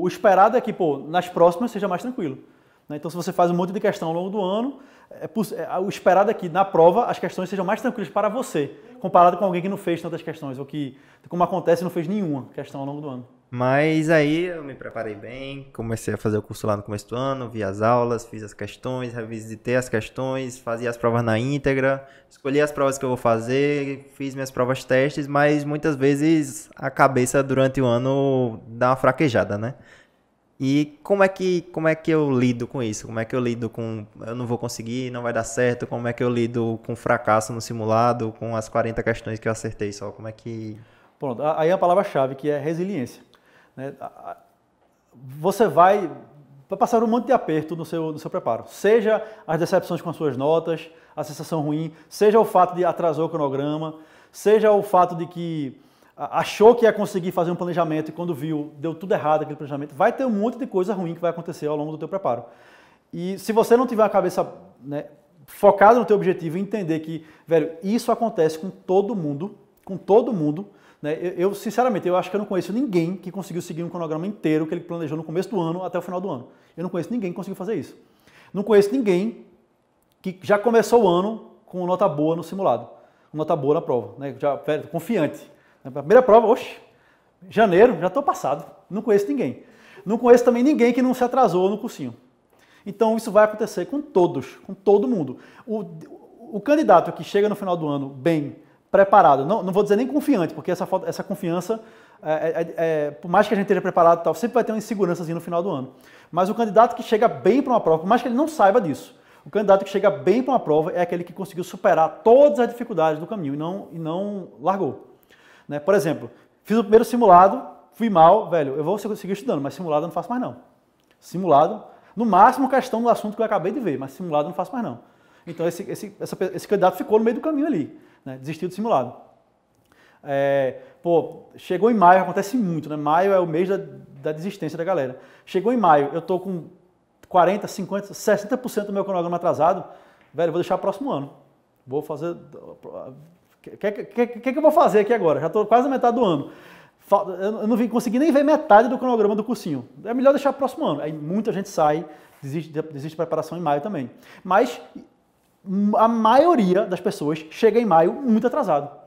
O esperado é que, pô, nas próximas seja mais tranquilo. Né? Então, se você faz um monte de questão ao longo do ano, é, é, o esperado é que na prova as questões sejam mais tranquilas para você, comparado com alguém que não fez tantas questões, ou que, como acontece, não fez nenhuma questão ao longo do ano. Mas aí eu me preparei bem, comecei a fazer o curso lá no começo do ano, vi as aulas, fiz as questões, revisitei as questões, fazia as provas na íntegra, escolhi as provas que eu vou fazer, fiz minhas provas testes, mas muitas vezes a cabeça durante o ano dá uma fraquejada, né? E como é que como é que eu lido com isso? Como é que eu lido com eu não vou conseguir, não vai dar certo? Como é que eu lido com fracasso no simulado, com as 40 questões que eu acertei só? Como é que Pronto, aí é a palavra-chave que é resiliência. Né? Você vai, passar um monte de aperto no seu, no seu preparo. Seja as decepções com as suas notas, a sensação ruim, seja o fato de atrasou o cronograma, seja o fato de que achou que ia conseguir fazer um planejamento e quando viu, deu tudo errado aquele planejamento, vai ter um monte de coisa ruim que vai acontecer ao longo do teu preparo. E se você não tiver a cabeça né, focada no teu objetivo e entender que, velho, isso acontece com todo mundo, com todo mundo. Né? Eu, eu, sinceramente, eu acho que eu não conheço ninguém que conseguiu seguir um cronograma inteiro que ele planejou no começo do ano até o final do ano. Eu não conheço ninguém que conseguiu fazer isso. Não conheço ninguém que já começou o ano com nota boa no simulado, nota boa na prova, né? já é, confiante. Na primeira prova, oxe, janeiro, já estou passado. Não conheço ninguém. Não conheço também ninguém que não se atrasou no cursinho. Então isso vai acontecer com todos, com todo mundo. O, o candidato que chega no final do ano bem, preparado. Não, não vou dizer nem confiante, porque essa, essa confiança, é, é, é, é, por mais que a gente esteja preparado e tal, sempre vai ter uma insegurança no final do ano. Mas o candidato que chega bem para uma prova, por mais que ele não saiba disso, o candidato que chega bem para uma prova é aquele que conseguiu superar todas as dificuldades do caminho e não, e não largou. Né? Por exemplo, fiz o primeiro simulado, fui mal, velho, eu vou seguir estudando, mas simulado eu não faço mais não. Simulado, no máximo questão do assunto que eu acabei de ver, mas simulado eu não faço mais não. Então esse, esse, essa, esse candidato ficou no meio do caminho ali né? desistiu do simulado. É, pô, chegou em maio, acontece muito, né? Maio é o mês da, da desistência da galera. Chegou em maio, eu tô com 40, 50, 60% do meu cronograma atrasado, velho, vou deixar próximo ano. Vou fazer. O que, que, que, que, eu vou fazer aqui agora? Já estou quase na metade do ano. Eu não consegui nem ver metade do cronograma do cursinho. É melhor deixar próximo ano. Aí muita gente sai, desiste, desiste de preparação em maio também. Mas a maioria das pessoas chega em maio muito atrasado.